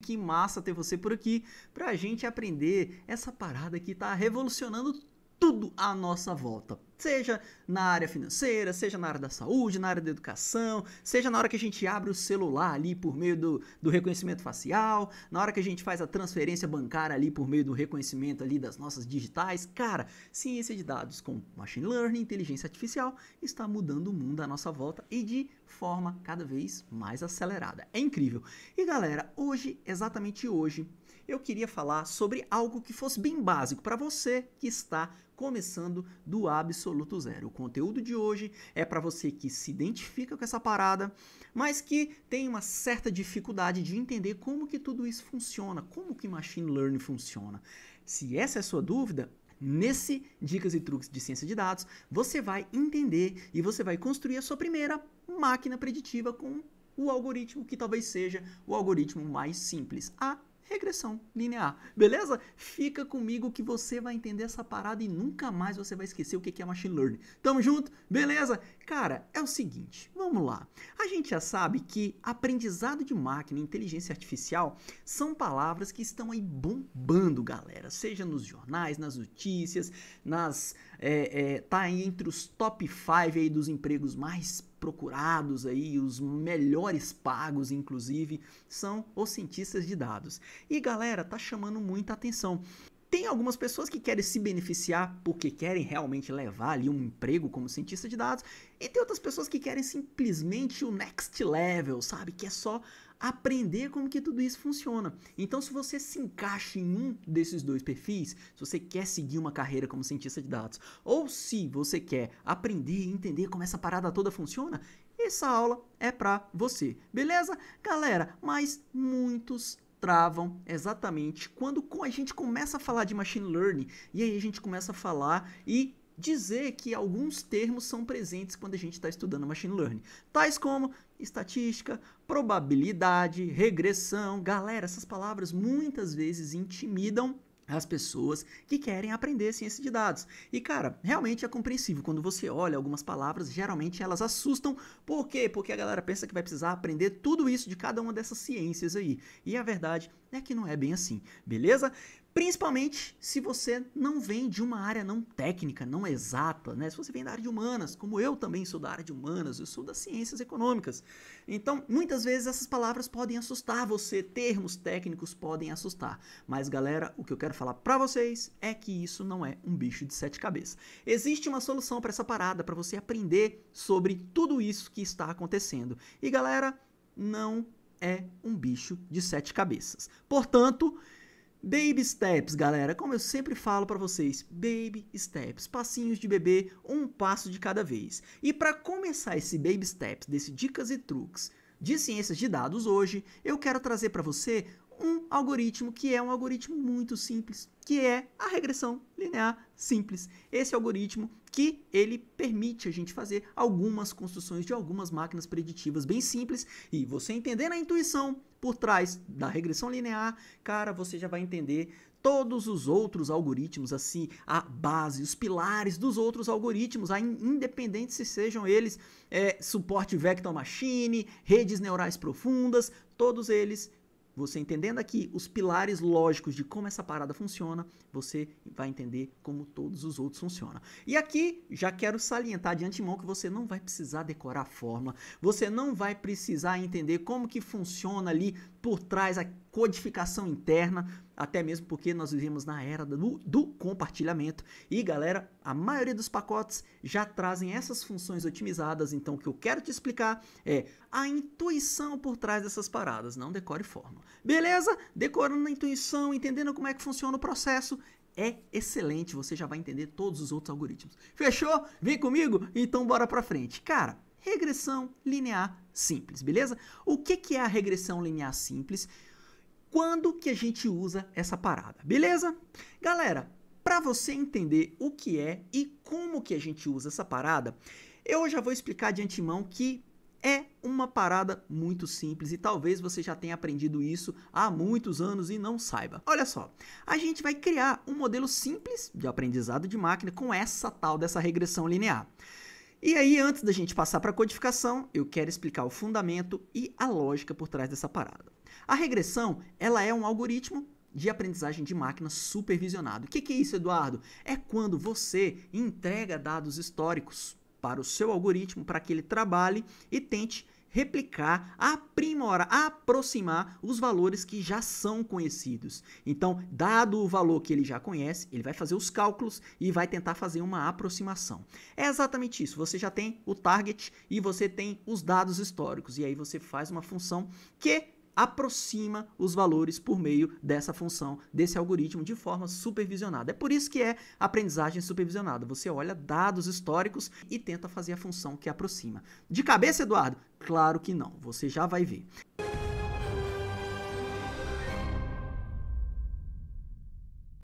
Que massa ter você por aqui para a gente aprender essa parada que está revolucionando tudo à nossa volta. Seja na área financeira, seja na área da saúde, na área da educação, seja na hora que a gente abre o celular ali por meio do, do reconhecimento facial, na hora que a gente faz a transferência bancária ali por meio do reconhecimento ali das nossas digitais. Cara, ciência de dados com machine learning, inteligência artificial, está mudando o mundo à nossa volta e de forma cada vez mais acelerada. É incrível. E galera, hoje, exatamente hoje, eu queria falar sobre algo que fosse bem básico para você que está começando do absoluto zero. O conteúdo de hoje é para você que se identifica com essa parada, mas que tem uma certa dificuldade de entender como que tudo isso funciona, como que machine learning funciona. Se essa é a sua dúvida, Nesse Dicas e Truques de Ciência de Dados, você vai entender e você vai construir a sua primeira máquina preditiva com o algoritmo que talvez seja o algoritmo mais simples, a ah, regressão linear, beleza? Fica comigo que você vai entender essa parada e nunca mais você vai esquecer o que é machine learning. Tamo junto, beleza? Cara, é o seguinte, vamos lá. A gente já sabe que aprendizado de máquina e inteligência artificial são palavras que estão aí bombando, galera. Seja nos jornais, nas notícias, nas é, é, tá entre os top 5 aí dos empregos mais procurados aí, os melhores pagos inclusive, são os cientistas de dados. E galera, tá chamando muita atenção. Tem algumas pessoas que querem se beneficiar porque querem realmente levar ali um emprego como cientista de dados, e tem outras pessoas que querem simplesmente o next level, sabe? Que é só aprender como que tudo isso funciona. Então, se você se encaixa em um desses dois perfis, se você quer seguir uma carreira como cientista de dados, ou se você quer aprender e entender como essa parada toda funciona, essa aula é para você, beleza? Galera, mas muitos travam exatamente quando a gente começa a falar de machine learning e aí a gente começa a falar e dizer que alguns termos são presentes quando a gente está estudando machine learning, tais como estatística, probabilidade, regressão. Galera, essas palavras muitas vezes intimidam as pessoas que querem aprender ciência de dados. E cara, realmente é compreensível quando você olha algumas palavras, geralmente elas assustam. Por quê? Porque a galera pensa que vai precisar aprender tudo isso de cada uma dessas ciências aí. E a verdade é que não é bem assim, beleza? Principalmente se você não vem de uma área não técnica, não exata, né? Se você vem da área de humanas, como eu também sou da área de humanas, eu sou das ciências econômicas. Então, muitas vezes essas palavras podem assustar você, termos técnicos podem assustar. Mas galera, o que eu quero falar para vocês é que isso não é um bicho de sete cabeças. Existe uma solução para essa parada, para você aprender sobre tudo isso que está acontecendo. E galera, não é um bicho de sete cabeças. Portanto, Baby steps, galera. Como eu sempre falo para vocês, baby steps, passinhos de bebê, um passo de cada vez. E para começar esse baby steps desse dicas e truques de ciências de dados hoje, eu quero trazer para você um algoritmo que é um algoritmo muito simples, que é a regressão linear simples. Esse algoritmo que ele permite a gente fazer algumas construções de algumas máquinas preditivas bem simples e você entendendo a intuição por trás da regressão linear, cara, você já vai entender todos os outros algoritmos, assim, a base, os pilares dos outros algoritmos, independente se sejam eles é, suporte vector machine, redes neurais profundas, todos eles você entendendo aqui os pilares lógicos de como essa parada funciona, você vai entender como todos os outros funcionam. E aqui já quero salientar de antemão que você não vai precisar decorar a fórmula, você não vai precisar entender como que funciona ali por trás a codificação interna, até mesmo porque nós vivemos na era do, do, compartilhamento. E galera, a maioria dos pacotes já trazem essas funções otimizadas. Então, o que eu quero te explicar é a intuição por trás dessas paradas. Não decore forma Beleza? Decorando a intuição, entendendo como é que funciona o processo. É excelente, você já vai entender todos os outros algoritmos. Fechou? Vem comigo? Então bora pra frente. Cara, Regressão linear simples, beleza? O que, que é a regressão linear simples? Quando que a gente usa essa parada, beleza? Galera, para você entender o que é e como que a gente usa essa parada, eu já vou explicar de antemão que é uma parada muito simples e talvez você já tenha aprendido isso há muitos anos e não saiba. Olha só, a gente vai criar um modelo simples de aprendizado de máquina com essa tal dessa regressão linear. E aí, antes da gente passar para a codificação, eu quero explicar o fundamento e a lógica por trás dessa parada. A regressão, ela é um algoritmo de aprendizagem de máquina supervisionado. O que, que é isso, Eduardo? É quando você entrega dados históricos para o seu algoritmo para que ele trabalhe e tente replicar, aprimorar, aproximar os valores que já são conhecidos. Então, dado o valor que ele já conhece, ele vai fazer os cálculos e vai tentar fazer uma aproximação. É exatamente isso. Você já tem o target e você tem os dados históricos. E aí você faz uma função que aproxima os valores por meio dessa função, desse algoritmo, de forma supervisionada. É por isso que é aprendizagem supervisionada. Você olha dados históricos e tenta fazer a função que aproxima. De cabeça, Eduardo? Claro que não, você já vai ver.